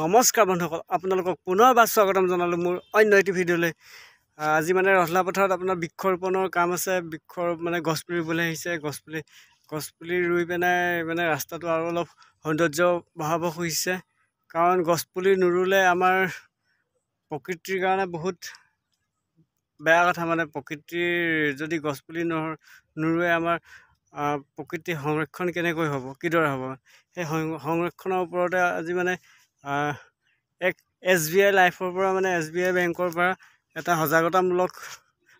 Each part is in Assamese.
নমস্কাৰ বন্ধুসকল আপোনালোকক পুনৰবাৰ স্বাগতম জনালোঁ মোৰ অন্য এটি ভিডিঅ'লৈ আজি মানে ৰহলা পথাৰত আপোনাৰ বৃক্ষ ৰোপণৰ কাম আছে বৃক্ষ মানে গছপুলি ৰুবলৈ আহিছে গছপুলি গছপুলি ৰুই পেলাই মানে ৰাস্তাটো আৰু অলপ সৌন্দৰ্য বঢ়াব খুজিছে কাৰণ গছপুলি নুৰুলে আমাৰ প্ৰকৃতিৰ কাৰণে বহুত বেয়া কথা মানে প্ৰকৃতিৰ যদি গছপুলি নহ নুৰুৱে আমাৰ প্ৰকৃতি সংৰক্ষণ কেনেকৈ হ'ব কিদৰে হ'ব সেই সংৰক্ষণৰ ওপৰতে আজি মানে এক এছ বি আই লাইফৰ পৰা মানে এছ বি আই বেংকৰ পৰা এটা সজাগতামূলক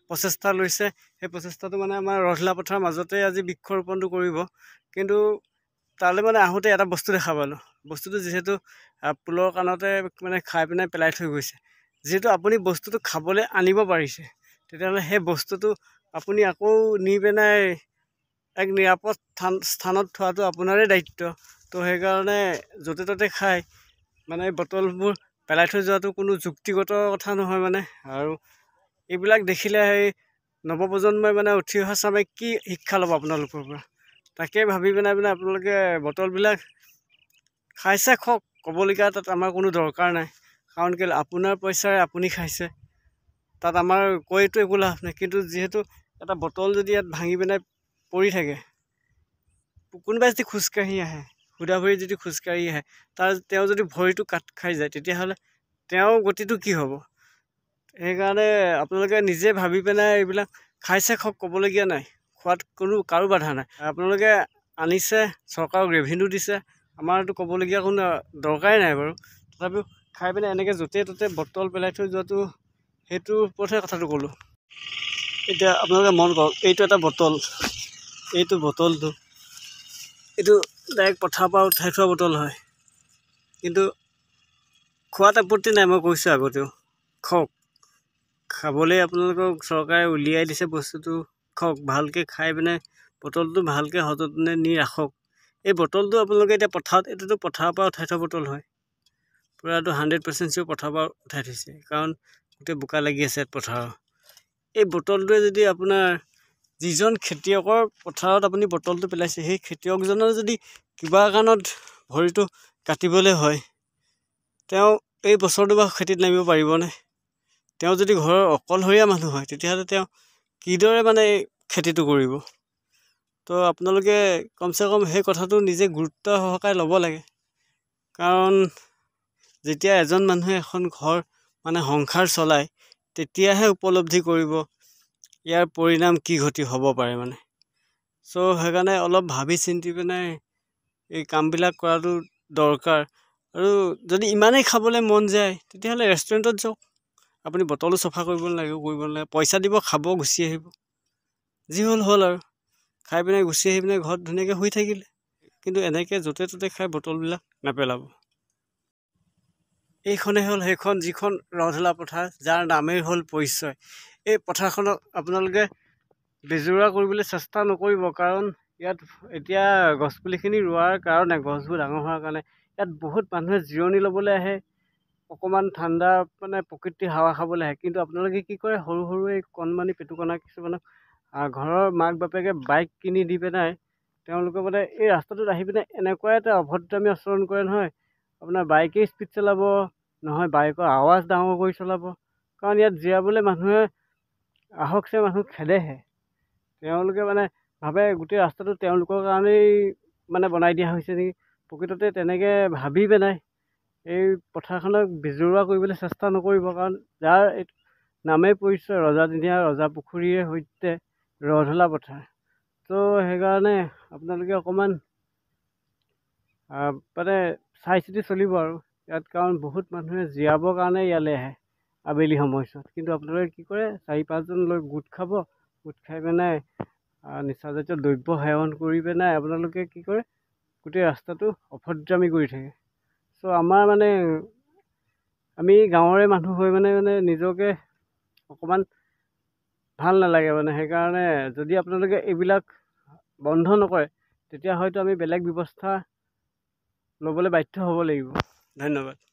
প্ৰচেষ্টা লৈছে সেই প্ৰচেষ্টাটো মানে আমাৰ ৰহিলা পথাৰৰ মাজতে আজি বৃক্ষৰোপণটো কৰিব কিন্তু তালৈ মানে আহোঁতে এটা বস্তু দেখা পালোঁ বস্তুটো যিহেতু পুলৰ কাণতে মানে খাই পিনে পেলাই থৈ গৈছে যিহেতু আপুনি বস্তুটো খাবলৈ আনিব পাৰিছে তেতিয়াহ'লে সেই বস্তুটো আপুনি আকৌ নি পেলাই এক নিৰাপদ স্থান স্থানত থোৱাটো আপোনাৰে দায়িত্ব তো সেইকাৰণে য'তে ত'তে খায় মানে বটলবোৰ পেলাই থৈ যোৱাটো কোনো যুক্তিগত কথা নহয় মানে আৰু এইবিলাক দেখিলে সেই নৱপ্ৰজন্মই মানে উঠি অহা চামে কি শিক্ষা ল'ব আপোনালোকৰ পৰা তাকে ভাবি পেলাই পেলাই আপোনালোকে বটলবিলাক খাইছে খওক ক'বলগীয়া তাত আমাৰ কোনো দৰকাৰ নাই কাৰণ কেলৈ আপোনাৰ পইচাৰে আপুনি খাইছে তাত আমাৰ কৈতো একো লাভ নাই কিন্তু যিহেতু এটা বটল যদি ইয়াত ভাঙি পিনে পৰি থাকে কোনোবাই যদি খোজকাঢ়ি আহে ঘোদা ভৰি যদি খোজকাঢ়ি আহে তাৰ তেওঁ যদি ভৰিটো কাট খাই যায় তেতিয়াহ'লে তেওঁৰ গতিটো কি হ'ব সেইকাৰণে আপোনালোকে নিজে ভাবি পেলাই এইবিলাক খাইছে খওক ক'বলগীয়া নাই খোৱাত কোনো কাৰো বাধা নাই আপোনালোকে আনিছে চৰকাৰক ৰেভিনিউ দিছে আমাৰতো ক'বলগীয়া কোনো দৰকাৰেই নাই বাৰু তথাপিও খাই পিনে এনেকৈ য'তে ত'তে বটল পেলাই থৈ যোৱাটো সেইটোৰ ওপৰতহে কথাটো ক'লোঁ এতিয়া আপোনালোকে মন কৰক এইটো এটা বটল এইটো বটলটো এইটো ডাইৰেক্ট পথাৰৰ পৰা উঠাই থোৱা বটল হয় কিন্তু খোৱাত আপত্তি নাই মই কৈছোঁ আগতেও খওক খাবলৈ আপোনালোকক চৰকাৰে উলিয়াই দিছে বস্তুটো খওক ভালকৈ খাই পিনে বটলটো ভালকৈ সযতনে নি ৰাখক এই বটলটো আপোনালোকে এতিয়া পথাৰত এইটোতো পথাৰৰ পৰা উঠাই থোৱা বটল হয় পূৰাটো হাণ্ড্ৰেড পাৰ্চেণ্ট চিয়ৰ পথাৰৰ পৰা উঠাই থৈছে কাৰণ গোটেই বোকা লাগি আছে পথাৰৰ এই বটলটোৱে যদি আপোনাৰ যিজন খেতিয়কৰ পথাৰত আপুনি বটলটো পেলাইছে সেই খেতিয়কজনৰ যদি কিবা কাৰণত ভৰিটো কাটিবলৈ হয় তেওঁ এই বছৰটো বা খেতিত নামিব পাৰিবনে তেওঁ যদি ঘৰৰ অকলশৰীয়া মানুহ হয় তেতিয়াহ'লে তেওঁ কিদৰে মানে খেতিটো কৰিব তো আপোনালোকে কমচে কম সেই কথাটো নিজে গুৰুত্ব সহকাৰে ল'ব লাগে কাৰণ যেতিয়া এজন মানুহে এখন ঘৰ মানে সংসাৰ চলায় তেতিয়াহে উপলব্ধি কৰিব ইয়াৰ পৰিণাম কি ঘটি হ'ব পাৰে মানে চ' সেইকাৰণে অলপ ভাবি চিন্তি পিনে এই কামবিলাক কৰাটো দৰকাৰ আৰু যদি ইমানেই খাবলৈ মন যায় তেতিয়াহ'লে ৰেষ্টুৰেণ্টত যাওক আপুনি বটলো চফা কৰিব নালাগে কৰিব নালাগে পইচা দিব খাব গুচি আহিব যি হ'ল হ'ল আৰু খাই পিনে গুচি আহি পিনে ঘৰত ধুনীয়াকৈ শুই থাকিলে কিন্তু এনেকৈ য'তে ত'তে খাই বটলবিলাক নেপেলাব এইখনেই হ'ল সেইখন যিখন ৰধলা পথাৰ যাৰ নামেই হ'ল পৰিচয় এই পথাৰখনক আপোনালোকে বেজৰুৱা কৰিবলৈ চেষ্টা নকৰিব কাৰণ ইয়াত এতিয়া গছপুলিখিনি ৰোৱাৰ কাৰণে গছবোৰ ডাঙৰ হোৱাৰ কাৰণে ইয়াত বহুত মানুহে জিৰণি ল'বলৈ আহে অকণমান ঠাণ্ডা মানে প্ৰকৃতি হাৱা খাবলৈ আহে কিন্তু আপোনালোকে কি কৰে সৰু সৰু এই কণমানি পেটুকণা কিছুমানক ঘৰৰ মাক বাপেকে বাইক কিনি দি পেলাই তেওঁলোকে মানে এই ৰাস্তাটোত আহি পিনে এনেকুৱা এটা অভদ্ৰামী আচৰণ কৰে নহয় আপোনাৰ বাইকেই স্পীড চলাব নহয় বাইকৰ আৱাজ ডাঙৰ কৰি চলাব কাৰণ ইয়াত জীয়াবলৈ মানুহে আহকচে মানুহ খেদেহে তেওঁলোকে মানে ভাবে গোটেই ৰাস্তাটো তেওঁলোকৰ কাৰণেই মানে বনাই দিয়া হৈছে নেকি প্ৰকৃততে তেনেকৈ ভাবি পেলাই এই পথাৰখনক বিজৰুৱা কৰিবলৈ চেষ্টা নকৰিব কাৰণ যাৰ এই নামেই পৰিছে ৰজাদিনীয়া ৰজা পুখুৰীৰে সৈতে ৰধলা পথাৰ তো সেইকাৰণে আপোনালোকে অকণমান মানে চাই চিতি চলিব আৰু ইয়াত কাৰণ বহুত মানুহে জীয়াবৰ কাৰণে ইয়ালৈ আহে আবেলি সময়ছোৱাত কিন্তু আপোনালোকে কি কৰে চাৰি পাঁচজন লৈ গোট খাব গোট খাই পিনে নিচাজাতীয় দ্ৰব্য সেৱন কৰি পিনে আপোনালোকে কি কৰে গোটেই ৰাস্তাটো অভদ্ৰামী কৰি থাকে চ' আমাৰ মানে আমি গাঁৱৰে মানুহ হৈ মানে মানে নিজকে অকণমান ভাল নালাগে মানে সেইকাৰণে যদি আপোনালোকে এইবিলাক বন্ধ নকৰে তেতিয়া হয়তো আমি বেলেগ ব্যৱস্থা ল'বলৈ বাধ্য হ'ব লাগিব ধন্যবাদ